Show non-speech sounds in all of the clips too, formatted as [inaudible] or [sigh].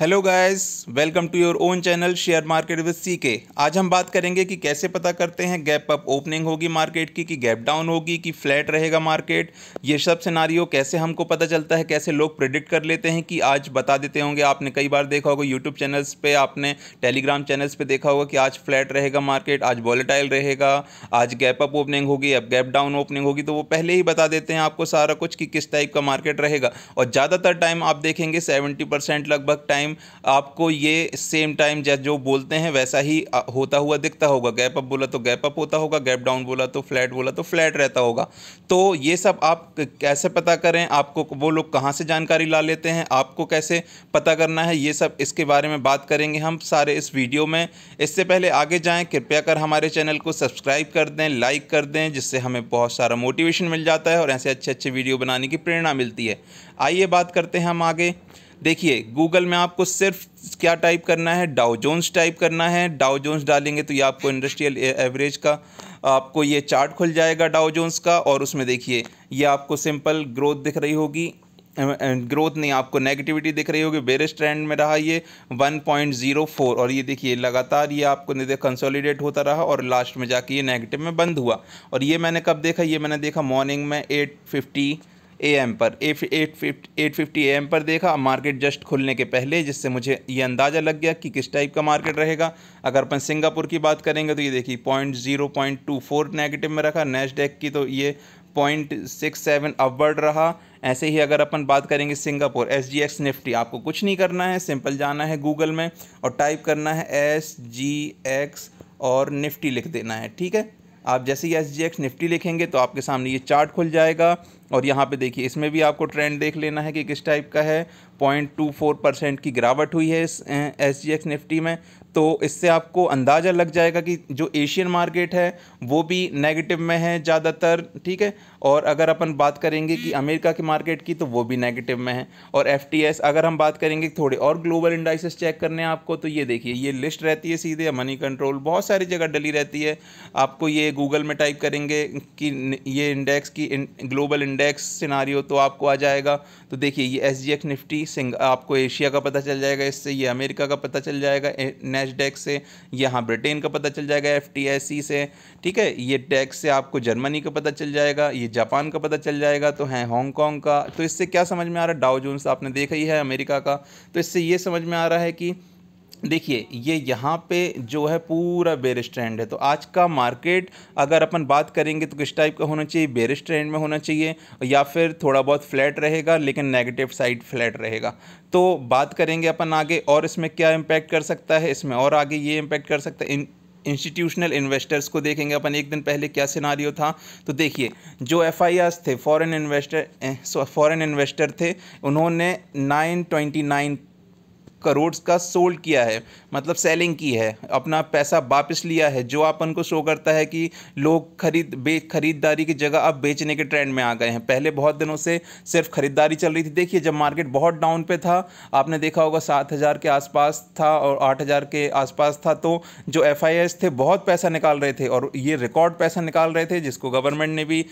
Hello guys welcome to your own channel share market with C K आज हम बात करेंगे कि कैसे पता करते हैं गैप अप ओपनिंग होगी मार्केट की कि गैप डाउन होगी कि फ्लैट रहेगा मार्केट ये सब सिनारियों कैसे हमको पता चलता है कैसे लोग प्रिडिक्ट कर लेते हैं कि आज बता देते होंगे आपने कई बार देखा होगा यूट्यूब चैनल्स पर आपने टेलीग्राम चैनल्स पर देखा होगा कि आज फ्लैट रहेगा मार्केट आज वॉलेटाइल रहेगा आज गैप अप ओपनिंग होगी अब गैप डाउन ओपनिंग होगी तो वो पहले ही बता देते हैं आपको सारा कुछ कि किस टाइप का मार्केट रहेगा और ज़्यादातर टाइम आप देखेंगे सेवेंटी लगभग टाइम टाइम आपको ये सेम टाइम जैसे जो बोलते हैं वैसा ही होता हुआ दिखता होगा गैप अप बोला तो गैप अप होता होगा गैप डाउन बोला तो फ्लैट बोला तो फ्लैट रहता होगा तो ये सब आप कैसे पता करें आपको वो लोग कहाँ से जानकारी ला लेते हैं आपको कैसे पता करना है ये सब इसके बारे में बात करेंगे हम सारे इस वीडियो में इससे पहले आगे जाएँ कृपया कर हमारे चैनल को सब्सक्राइब कर दें लाइक कर दें जिससे हमें बहुत सारा मोटिवेशन मिल जाता है और ऐसे अच्छे अच्छे वीडियो बनाने की प्रेरणा मिलती है आइए बात करते हैं हम आगे देखिए गूगल में आपको सिर्फ क्या टाइप करना है डाउ जोन्स टाइप करना है डाउ जोन्स डालेंगे तो ये आपको इंडस्ट्रियल एवरेज का आपको ये चार्ट खुल जाएगा डाउ जोन्स का और उसमें देखिए ये आपको सिंपल ग्रोथ दिख रही होगी ग्रोथ नहीं आपको नेगेटिविटी दिख रही होगी बेरिस ट्रेंड में रहा ये 1.04 और ये देखिए लगातार ये आपको कंसोलिडेट होता रहा और लास्ट में जाके ये नेगेटिव में बंद हुआ और ये मैंने कब देखा ये मैंने देखा मॉर्निंग में 850 ए एम पर एट फिफ्टी ए एम पर देखा मार्केट जस्ट खुलने के पहले जिससे मुझे ये अंदाज़ा लग गया कि किस टाइप का मार्केट रहेगा अगर अपन सिंगापुर की बात करेंगे तो ये देखिए point zero point two four negative में रखा डेक की तो ये पॉइंट सिक्स सेवन अपवर्ड रहा ऐसे ही अगर अपन बात करेंगे Singapore S G X Nifty आपको कुछ नहीं करना है सिंपल जाना है गूगल में और टाइप करना है एस जी एक्स और निफ्टी लिख देना है ठीक है आप जैसे ही एस जी एक्स निफ्टी लिखेंगे तो आपके सामने ये चार्ट खुल जाएगा और यहाँ पे देखिए इसमें भी आपको ट्रेंड देख लेना है कि किस टाइप का है पॉइंट टू फोर परसेंट की गिरावट हुई है इस एस जी एक्स निफ्टी में तो इससे आपको अंदाज़ा लग जाएगा कि जो एशियन मार्केट है वो भी नेगेटिव में है ज़्यादातर ठीक है और अगर अपन बात करेंगे कि अमेरिका की मार्केट की तो वो भी नेगेटिव में है और एफ अगर हम बात करेंगे थोड़े और ग्लोबल इंडाइसिस चेक करने हैं आपको तो ये देखिए ये लिस्ट रहती है सीधे मनी कंट्रोल बहुत सारी जगह डली रहती है आपको ये गूगल में टाइप करेंगे कि ये इंडेक्स की ग्लोबल इंडेक्स सिनारी तो आपको आ जाएगा तो देखिए ये एस निफ्टी सिंग आपको एशिया का पता चल जाएगा इससे ये अमेरिका का पता चल जाएगा नेशडेक से यहाँ ब्रिटेन का पता चल जाएगा एफ से ठीक है ये टैक्स से आपको जर्मनी का पता चल जाएगा ये जापान का पता चल जाएगा तो हैं हांगकॉन्ग का तो इससे क्या समझ में आ रहा है डाउजोन्स आपने देखा ही है अमेरिका का तो इससे ये समझ में आ रहा है कि देखिए ये यहाँ पे जो है पूरा बेरिश ट्रेंड है तो आज का मार्केट अगर अपन बात करेंगे तो किस टाइप का होना चाहिए बेरिश ट्रेंड में होना चाहिए या फिर थोड़ा बहुत फ्लैट रहेगा लेकिन नेगेटिव साइड फ्लैट रहेगा तो बात करेंगे अपन आगे और इसमें क्या इम्पैक्ट कर सकता है इसमें और आगे ये इम्पैक्ट कर सकता है इन इंस्टीट्यूशनल इन्वेस्टर्स को देखेंगे अपन एक दिन पहले क्या सिनारियो था तो देखिए जो एफ थे फॉरेन इन्वेस्टर फॉरेन इन्वेस्टर थे उन्होंने नाइन ट्वेंटी नाइन करोड़ का सोल्ड किया है मतलब सेलिंग की है अपना पैसा वापस लिया है जो अपन को शो करता है कि लोग खरीद बे खरीदारी की जगह अब बेचने के ट्रेंड में आ गए हैं पहले बहुत दिनों से सिर्फ खरीदारी चल रही थी देखिए जब मार्केट बहुत डाउन पे था आपने देखा होगा सात हज़ार के आसपास था और आठ हज़ार के आसपास था तो जो एफ थे बहुत पैसा निकाल रहे थे और ये रिकॉर्ड पैसा निकाल रहे थे जिसको गवर्नमेंट ने भी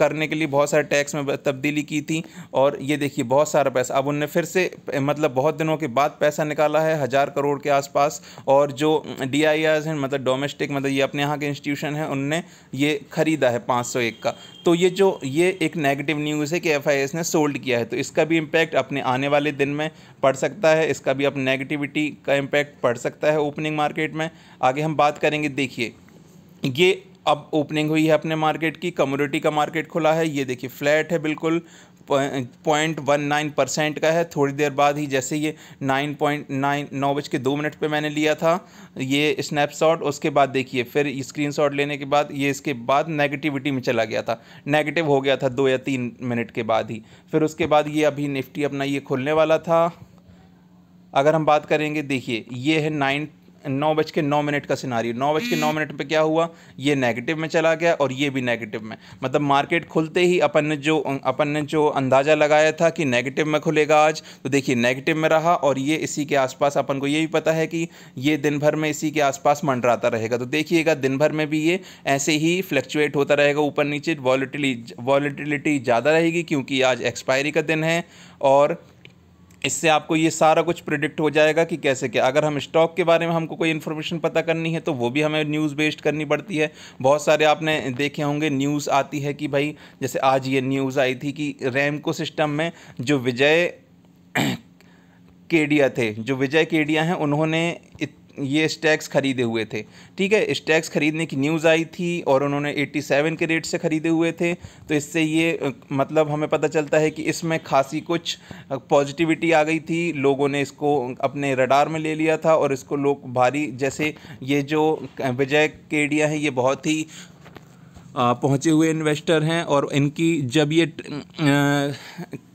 करने के लिए बहुत सारे टैक्स में तब्दीली की थी और ये देखिए बहुत सारा पैसा अब उनने फिर से मतलब बहुत दिनों के बाद पैसा निकाला है हज़ार करोड़ के आसपास और जो डी हैं मतलब डोमेस्टिक मतलब ये अपने यहाँ के इंस्टीट्यूशन हैं उनने ये ख़रीदा है पाँच का तो ये जो ये एक नेगेटिव न्यूज़ है कि एफ ने सोल्ड किया है तो इसका भी इम्पैक्ट अपने आने वाले दिन में पड़ सकता है इसका भी अब नेगेटिविटी का इम्पैक्ट पड़ सकता है ओपनिंग मार्केट में आगे हम बात करेंगे देखिए ये अब ओपनिंग हुई है अपने मार्केट की कम्योडिटी का मार्केट खुला है ये देखिए फ्लैट है बिल्कुल पॉइंट वन नाइन परसेंट का है थोड़ी देर बाद ही जैसे ये नाइन पॉइंट नाइन नौ बज के दो मिनट पे मैंने लिया था ये स्नैपशॉट उसके बाद देखिए फिर स्क्रीनशॉट लेने के बाद ये इसके बाद नेगेटिविटी में चला गया था नेगेटिव हो गया था दो या तीन मिनट के बाद ही फिर उसके बाद ये अभी निफ्टी अपना ये खुलने वाला था अगर हम बात करेंगे देखिए ये है नाइन नौ बज के नौ मिनट का सिनारी नौ बज के नौ हम्म। मिनट पे क्या हुआ ये नेगेटिव में चला गया और ये भी नेगेटिव में मतलब मार्केट खुलते ही अपन ने जो अपन ने जो अंदाज़ा लगाया था कि नेगेटिव में खुलेगा आज तो देखिए नेगेटिव में रहा और ये इसी के आसपास अपन को ये भी पता है कि ये दिन भर में इसी के आसपास मंडराता रहेगा तो देखिएगा दिन भर में भी ये ऐसे ही फ्लक्चुएट होता रहेगा ऊपर नीचे वॉलीटिली वॉलीटिलिटी ज़्यादा रहेगी क्योंकि आज एक्सपायरी का दिन है और इससे आपको ये सारा कुछ प्रिडिक्ट हो जाएगा कि कैसे क्या अगर हम स्टॉक के बारे में हमको कोई इन्फॉर्मेशन पता करनी है तो वो भी हमें न्यूज़ बेस्ड करनी पड़ती है बहुत सारे आपने देखे होंगे न्यूज़ आती है कि भाई जैसे आज ये न्यूज़ आई थी कि रैमको सिस्टम में जो विजय [clears throat] केडिया थे जो विजय केडिया हैं उन्होंने इत, ये स्टैक्स ख़रीदे हुए थे ठीक है स्टैक्स ख़रीदने की न्यूज़ आई थी और उन्होंने 87 के रेट से ख़रीदे हुए थे तो इससे ये मतलब हमें पता चलता है कि इसमें खासी कुछ पॉजिटिविटी आ गई थी लोगों ने इसको अपने रडार में ले लिया था और इसको लोग भारी जैसे ये जो विजय केडिया हैं ये बहुत ही पहुँचे हुए इन्वेस्टर हैं और इनकी जब ये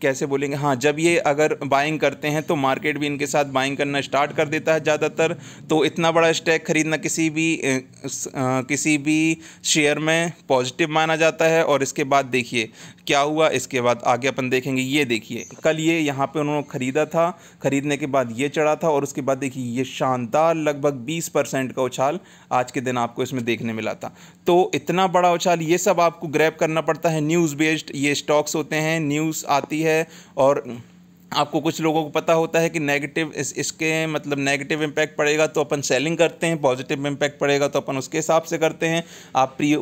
कैसे बोलेंगे हाँ जब ये अगर बाइंग करते हैं तो मार्केट भी इनके साथ बाइंग करना स्टार्ट कर देता है ज़्यादातर तो इतना बड़ा स्टैक खरीदना किसी भी आ, किसी भी शेयर में पॉजिटिव माना जाता है और इसके बाद देखिए क्या हुआ इसके बाद आगे अपन देखेंगे ये देखिए कल ये यहाँ पे उन्होंने ख़रीदा था ख़रीदने के बाद ये चढ़ा था और उसके बाद देखिए ये शानदार लगभग बीस परसेंट का उछाल आज के दिन आपको इसमें देखने मिला था तो इतना बड़ा उछाल ये सब आपको ग्रैप करना पड़ता है न्यूज़ बेस्ड ये स्टॉक्स होते हैं न्यूज़ आती है है और आपको कुछ लोगों को पता होता है कि नेगेटिव इस इसके मतलब नेगेटिव इम्पैक्ट पड़ेगा तो अपन सेलिंग करते हैं पॉजिटिव इम्पैक्ट पड़ेगा तो अपन उसके हिसाब से करते हैं आप प्री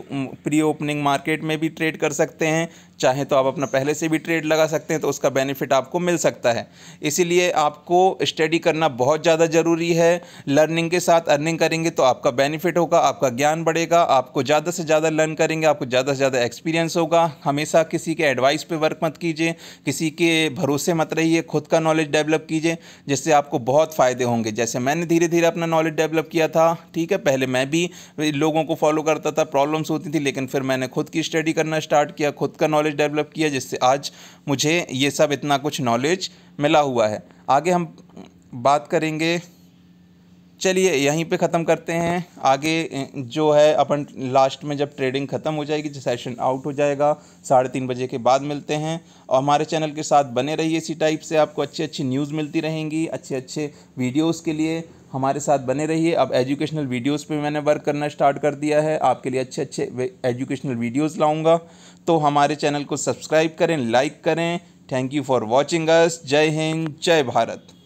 प्री ओपनिंग मार्केट में भी ट्रेड कर सकते हैं चाहे तो आप अपना पहले से भी ट्रेड लगा सकते हैं तो उसका बेनिफिट आपको मिल सकता है इसीलिए आपको स्टडी करना बहुत ज़्यादा ज़रूरी है लर्निंग के साथ अर्निंग करेंगे तो आपका बेनिफिट होगा आपका ज्ञान बढ़ेगा आपको ज़्यादा से ज़्यादा लर्न करेंगे आपको ज़्यादा से ज़्यादा एक्सपीरियंस होगा हमेशा किसी के एडवाइस पर वर्क मत कीजिए किसी के भरोसे मत रहिए खुद का नॉलेज डेवलप कीजिए जिससे आपको बहुत फ़ायदे होंगे जैसे मैंने धीरे धीरे अपना नॉलेज डेवलप किया था ठीक है पहले मैं भी लोगों को फॉलो करता था प्रॉब्लम्स होती थी लेकिन फिर मैंने खुद की स्टडी करना स्टार्ट किया खुद का नॉलेज नॉलेज डेवलप किया जिससे आज मुझे ये सब इतना कुछ नॉलेज मिला हुआ है आगे हम बात करेंगे चलिए यहीं पे ख़त्म करते हैं आगे जो है अपन लास्ट में जब ट्रेडिंग ख़त्म हो जाएगी जो सेशन आउट हो जाएगा साढ़े तीन बजे के बाद मिलते हैं और हमारे चैनल के साथ बने रहिए इसी टाइप से आपको अच्छी अच्छी न्यूज़ मिलती रहेंगी अच्छे अच्छे वीडियोज़ के लिए हमारे साथ बने रहिए अब एजुकेशनल वीडियोस पे मैंने वर्क करना स्टार्ट कर दिया है आपके लिए अच्छे अच्छे एजुकेशनल वीडियोस लाऊंगा तो हमारे चैनल को सब्सक्राइब करें लाइक करें thank you for watching us Jai Hind जय भारत